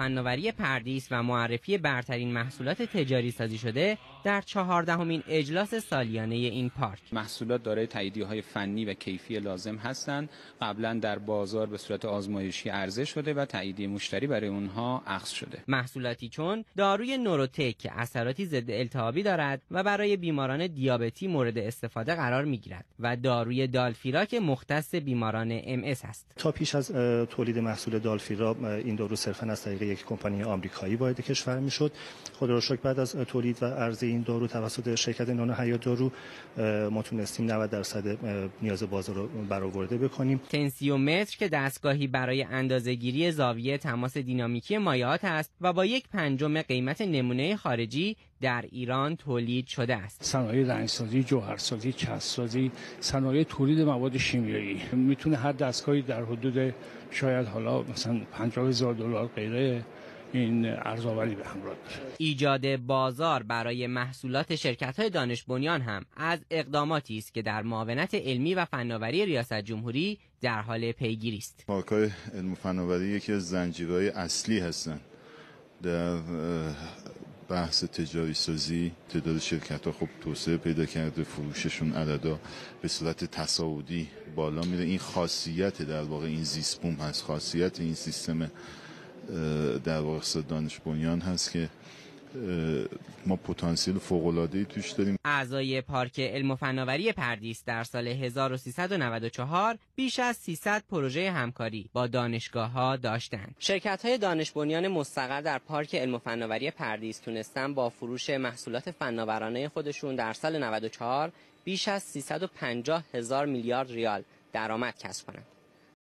فناوری پردیس و معرفی برترین محصولات تجاری سازی شده در چهاردهمین اجلاس سالیانه این پارک محصولات دارای تاییدیه های فنی و کیفی لازم هستند قبلا در بازار به صورت آزمایشی عرضه شده و تاییدیه مشتری برای اونها اخذ شده محصولاتی چون داروی نوروتک که اثراتی ضد التهابی دارد و برای بیماران دیابتی مورد استفاده قرار میگیرد و داروی دالفیرا که مختص بیماران ام است تا پیش از تولید محصول دالفیرا این دارو صرفا از یک کمپانی آمریکایی وارد کشور میشد خدا رو بعد از تولید و عرضه این دارو توسط شرکت نانو حیات دارو ما تونستیم 90 درصد نیاز بازار رو برآورده بکنیم تنسیومتر که دستگاهی برای گیری زاویه تماس دینامیکی مایعات است و با یک پنجم قیمت نمونه خارجی در ایران تولید شده است. صنایع رنگسازی، جوهرسازی، چسبسازی، صنایع تولید مواد شیمیایی میتونه هر دستگاهی در حدود شاید حالا مثلا 50000 دلار غیره این ارزاوری به همراه داره ایجاد بازار برای محصولات شرکت های دانش بنیان هم از اقداماتی است که در معاونت علمی و فناوری ریاست جمهوری در حال پیگیری است پارک علم و فناوری یکی از زنجیرهای اصلی هستند در بحث تجاری سازی تعداد شرکت ها خب توسعه پیدا کرده فروششون عددا به صورت تصاعدی بالا میره این خاصیت در واقع این زیست بوم هست خاصیت این سیستم در واقع دانش بنیان هست که ما پتانسیل فوق العاده توش داریم اعضای پارک علم و فناوری پردیس در سال 1394 بیش از 300 پروژه همکاری با دانشگاه ها داشتند شرکت های دانش بنیان مستقر در پارک علم و فناوری پردیس تونستن با فروش محصولات فناورانه خودشون در سال 94 بیش از 350 هزار میلیارد ریال درآمد کسب کنند